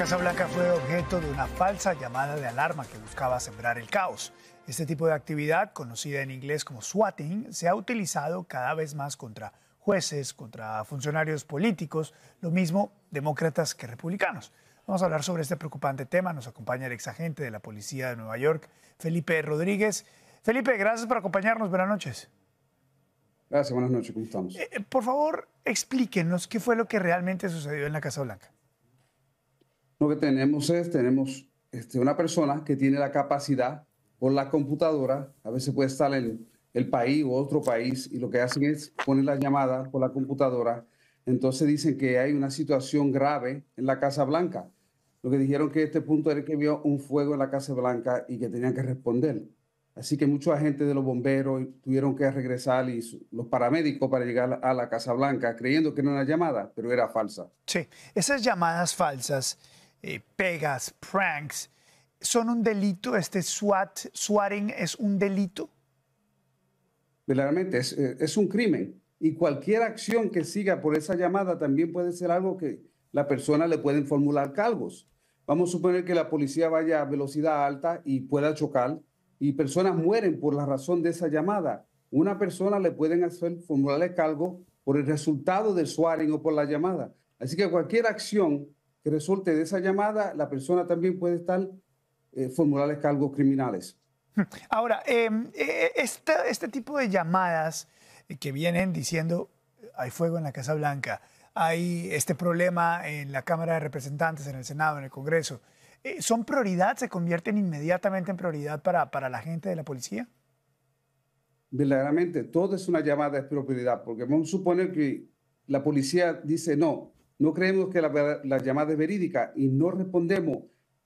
Casa Blanca fue objeto de una falsa llamada de alarma que buscaba sembrar el caos. Este tipo de actividad, conocida en inglés como swatting, se ha utilizado cada vez más contra jueces, contra funcionarios políticos, lo mismo demócratas que republicanos. Vamos a hablar sobre este preocupante tema. Nos acompaña el exagente de la Policía de Nueva York, Felipe Rodríguez. Felipe, gracias por acompañarnos. Buenas noches. Gracias, buenas noches. ¿Cómo estamos? Eh, eh, por favor, explíquenos qué fue lo que realmente sucedió en la Casa Blanca. Lo que tenemos es, tenemos este, una persona que tiene la capacidad por la computadora, a veces puede estar en el país o otro país, y lo que hacen es poner la llamada por la computadora. Entonces dicen que hay una situación grave en la Casa Blanca. Lo que dijeron que este punto era que vio un fuego en la Casa Blanca y que tenían que responder. Así que muchos agentes de los bomberos tuvieron que regresar y los paramédicos para llegar a la Casa Blanca creyendo que era una llamada, pero era falsa. Sí, esas llamadas falsas eh, pegas, pranks, ¿son un delito? ¿Este SWAT, swatting es un delito? Realmente eh, es, un crimen. Y cualquier acción que siga por esa llamada también puede ser algo que la persona le pueden formular cargos. Vamos a suponer que la policía vaya a velocidad alta y pueda chocar y personas mueren por la razón de esa llamada. Una persona le pueden hacer formularle cargo por el resultado del swatting o por la llamada. Así que cualquier acción que resulte de esa llamada, la persona también puede estar eh, cargos criminales. Ahora, em, e, e, este, tipo de llamadas que vienen diciendo hay fuego en la Casa Blanca, hay este problema en la Cámara de Representantes, en el Senado, en el Congreso, eh, ¿son prioridad? ¿Se convierten inmediatamente en prioridad para, para la gente de la policía? Verdaderamente, todo es una llamada de prioridad, porque vamos a suponer que la policía dice no, no creemos que la, llamada es verídica y no respondemos,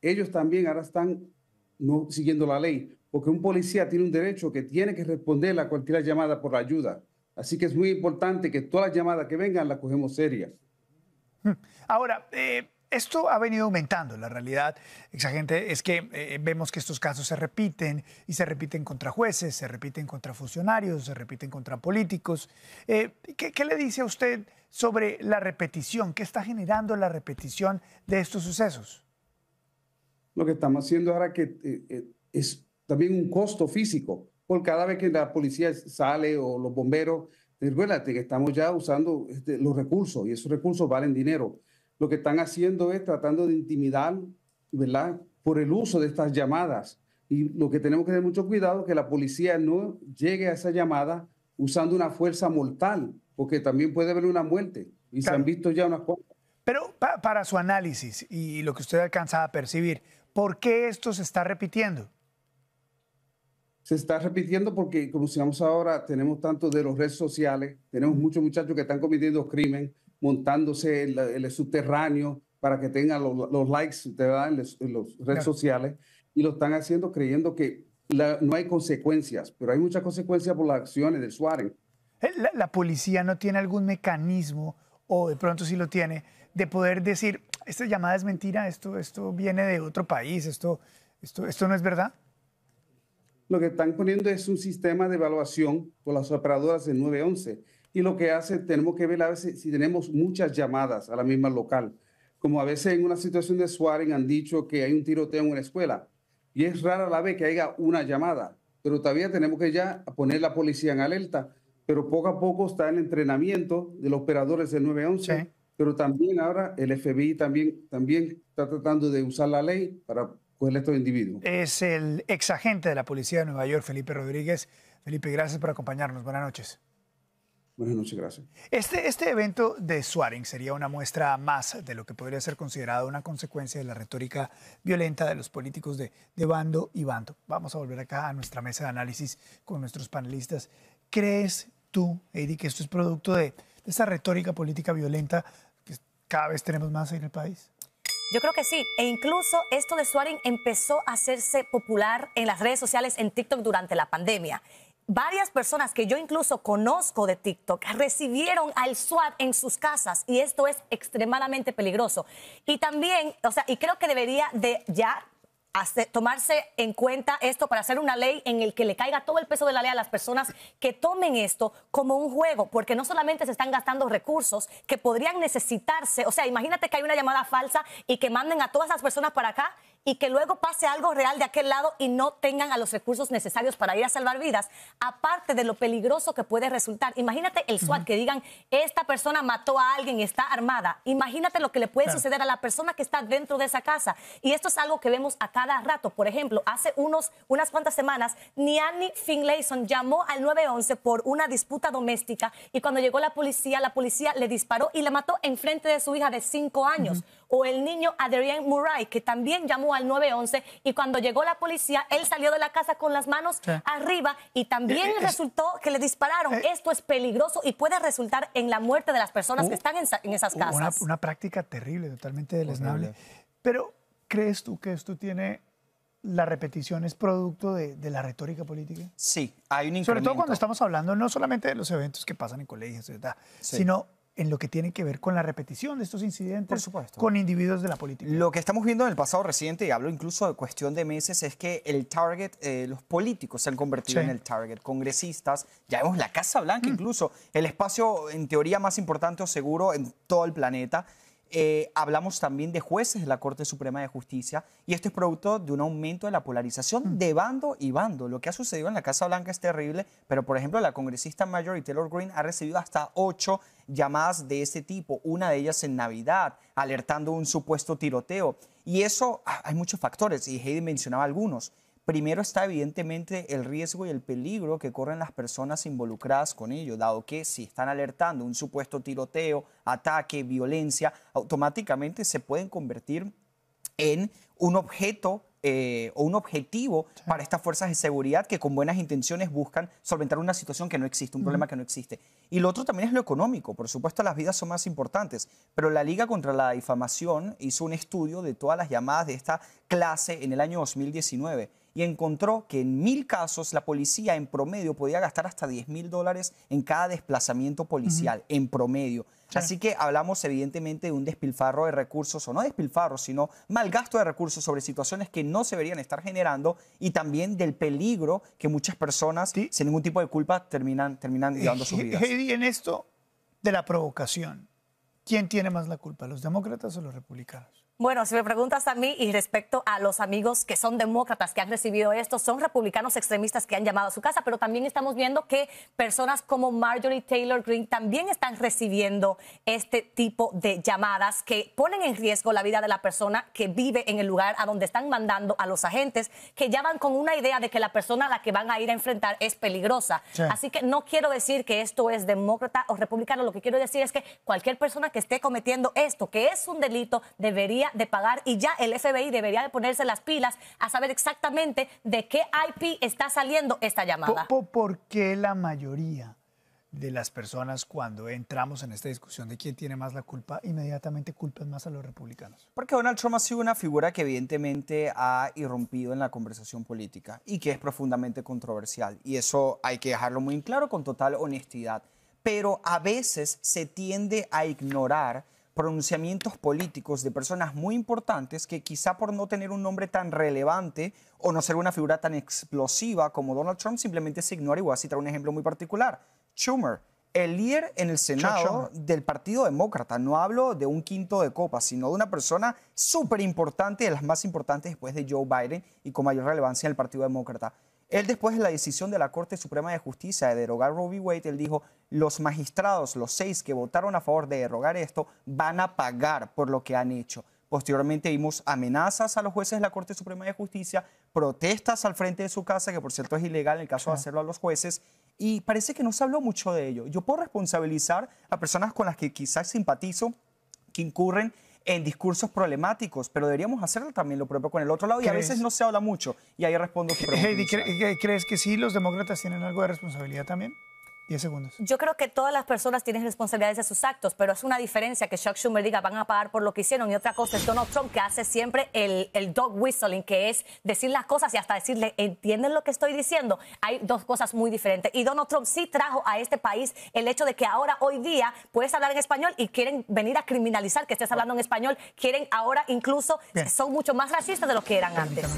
ellos también ahora están no siguiendo la ley, porque un policía tiene un derecho que tiene que responder a cualquier llamada por la ayuda. Así que es muy importante que todas las llamadas que vengan las cogemos serias. Hmm. Ahora, eh, esto ha venido aumentando. La realidad, exagente, es que eh, vemos que estos casos se repiten y se repiten contra jueces, se repiten contra funcionarios, se repiten contra políticos. Eh, ¿qué, le dice a usted sobre la repetición, qué está generando la repetición de estos sucesos. Lo que estamos haciendo ahora que eh, eh, es también un costo físico, por cada vez que la policía sale o los bomberos, eh, recuérdate que estamos ya usando este, los recursos y esos recursos valen dinero. Lo que están haciendo es tratando de intimidar, ¿verdad? Por el uso de estas llamadas. Y lo que tenemos que tener mucho cuidado es que la policía no llegue a esa llamada usando una fuerza mortal, porque también puede haber una muerte y se han visto ya unas cuantas. Pero para su análisis y lo que usted alcanza a percibir, ¿por qué esto se está repitiendo? Se está repitiendo porque, como decíamos ahora, tenemos tanto de las redes sociales, tenemos muchos muchachos que están cometiendo crimen, montándose en, el subterráneo para que tengan los, likes ¿verdad? en las redes sociales y lo están haciendo creyendo que no hay consecuencias, pero hay muchas consecuencias por las acciones de Suárez eh, la, policía no tiene algún mecanismo, o de pronto sí lo tiene, de poder decir, esta llamada es mentira, esto, esto viene de otro país, esto, esto, esto no es verdad. Lo que están poniendo es un sistema de evaluación por las operadoras del 911. Y lo que hace, tenemos que ver a veces si tenemos muchas llamadas a la misma local. Como a veces en una situación de Suárez han dicho que hay un tiroteo en una escuela. Y es rara la vez que haya una llamada. Pero todavía tenemos que ya poner la policía en alerta pero poco a poco está el entrenamiento de los operadores del 911, 11 pero también ahora el FBI también, también está tratando de usar la ley para coger a estos individuos. Es el exagente de la Policía de Nueva York, Felipe Rodríguez. Felipe, gracias por acompañarnos. Buenas noches. Buenas noches, gracias. Este, este evento de Suaring sería una muestra más de lo que podría ser considerado una consecuencia de la retórica violenta de los políticos de, de bando y bando. Vamos a volver acá a nuestra mesa de análisis con nuestros panelistas. ¿Crees tú, Eddie, que esto es producto de, de esa retórica política violenta que cada vez tenemos más en el país? Yo creo que sí. E incluso esto de Suárez empezó a hacerse popular en las redes sociales, en TikTok, durante la pandemia. Varias personas que yo incluso conozco de TikTok recibieron al SWAT en sus casas y esto es extremadamente peligroso. Y también, o sea, y creo que debería de ya tomarse en cuenta esto para hacer una ley en el que le caiga todo el peso de la ley a las personas que tomen esto como un juego, porque no solamente se están gastando recursos que podrían necesitarse, o sea, imagínate que hay una llamada falsa y que manden a todas las personas para acá y que luego pase algo real de aquel lado y no tengan a los recursos necesarios para ir a salvar vidas, aparte de lo peligroso que puede resultar. Imagínate el SWAT que digan, esta persona mató a alguien, está armada. Imagínate lo que le puede suceder a la persona que está dentro de esa casa. Y esto es algo que vemos a cada rato. Por ejemplo, hace unos, unas cuantas semanas, Niani Finlayson llamó al 911 por una disputa doméstica y cuando llegó la policía, la policía le disparó y la mató en enfrente de su hija de cinco años o el niño Adrián Murray, que también llamó al 911 y cuando llegó la policía, él salió de la casa con las manos arriba y también eh, eh, resultó que le dispararon. Eh. Esto es peligroso y puede resultar en la muerte de las personas uh, que están en, esas casas. Una, práctica terrible, totalmente deleznable. Pero, ¿crees tú que esto tiene la repetición es producto de, la retórica política? Sí, hay un incremento. Sobre todo cuando estamos hablando no solamente de los eventos que pasan en colegios, sino en lo que tiene que ver con la repetición de estos incidentes con individuos de la política. Lo que estamos viendo en el pasado reciente, y hablo incluso de cuestión de meses, es que el target, eh, los políticos se han convertido en el target, congresistas, ya vemos la Casa Blanca mm. incluso, el espacio en teoría más importante o seguro en todo el planeta. Eh, hablamos también de jueces de la Corte Suprema de Justicia y esto es producto de un aumento de la polarización mm. de bando y bando. Lo que ha sucedido en la Casa Blanca es terrible, pero por ejemplo la congresista y Taylor Green ha recibido hasta ocho llamadas de este tipo, una de ellas en Navidad, alertando un supuesto tiroteo. Y eso, ah, hay muchos factores y Heidi mencionaba algunos. Primero está evidentemente el riesgo y el peligro que corren las personas involucradas con ello, dado que si están alertando un supuesto tiroteo, ataque, violencia, automáticamente se pueden convertir en un objeto eh, o un objetivo para estas fuerzas de seguridad que con buenas intenciones buscan solventar una situación que no existe, un problema que no existe. Y lo otro también es lo económico, por supuesto las vidas son más importantes, pero la Liga contra la Difamación hizo un estudio de todas las llamadas de esta clase en el año 2019 y encontró que en mil casos la policía en promedio podía gastar hasta 10 mil dólares en cada desplazamiento policial, en promedio. Así que hablamos evidentemente de un despilfarro de recursos, o no despilfarro, sino mal gasto de recursos sobre situaciones que no se deberían estar generando y también del peligro que muchas personas, sin ningún tipo de culpa, terminan, terminando eh, llevando sus vidas. en esto de la provocación, ¿quién tiene más la culpa, los demócratas o los republicanos? Bueno, si me preguntas a mí y respecto a los amigos que son demócratas que han recibido esto, son republicanos extremistas que han llamado a su casa, pero también estamos viendo que personas como Marjorie Taylor Greene también están recibiendo este tipo de llamadas que ponen en riesgo la vida de la persona que vive en el lugar a donde están mandando a los agentes, que ya van con una idea de que la persona a la que van a ir a enfrentar es peligrosa. Así que no quiero decir que esto es demócrata o republicano, lo que quiero decir es que cualquier persona que esté cometiendo esto, que es un delito, debería de pagar y ya el FBI debería de ponerse las pilas a saber exactamente de qué IP está saliendo esta llamada. ¿Por, por qué la mayoría de las personas cuando entramos en esta discusión de quién tiene más la culpa, inmediatamente culpan más a los republicanos. Porque Donald Trump ha sido una figura que evidentemente ha irrumpido en la conversación política y que es profundamente controversial. Y eso hay que dejarlo muy claro con total honestidad. Pero a veces se tiende a ignorar pronunciamientos políticos de personas muy importantes que quizá por no tener un nombre tan relevante o no ser una figura tan explosiva como Donald Trump simplemente se ignora y voy a citar un ejemplo muy particular. Schumer, el líder en el Senado del Partido Demócrata, no hablo de un quinto de copa, sino de una persona súper importante, de las más importantes después de Joe Biden y con mayor relevancia en el Partido Demócrata. Él después de la decisión de la Corte Suprema de Justicia de derogar Roe v. Wade, él dijo, los magistrados, los seis que votaron a favor de derogar esto, van a pagar por lo que han hecho. Posteriormente vimos amenazas a los jueces de la Corte Suprema de Justicia, protestas al frente de su casa, que por cierto es ilegal en el caso de hacerlo a los jueces, y parece que no se habló mucho de ello. Yo puedo responsabilizar a personas con las que quizás simpatizo, que incurren en discursos problemáticos, pero deberíamos hacer también lo propio con el otro lado y a veces no se habla mucho. Y ahí respondo que ¿crees que sí los demócratas tienen algo de responsabilidad también? segundos. Yo creo que todas las personas tienen responsabilidades de sus actos, pero es una diferencia que Chuck Schumer diga van a pagar por lo que hicieron y otra cosa es Donald Trump que hace siempre el, dog whistling, que es decir las cosas y hasta decirle, ¿entienden lo que estoy diciendo? Hay dos cosas muy diferentes. Y Donald Trump sí trajo a este país el hecho de que ahora, hoy día, puedes hablar en español y quieren venir a criminalizar que estés hablando en español. Quieren ahora incluso, son mucho más racistas de lo que eran antes.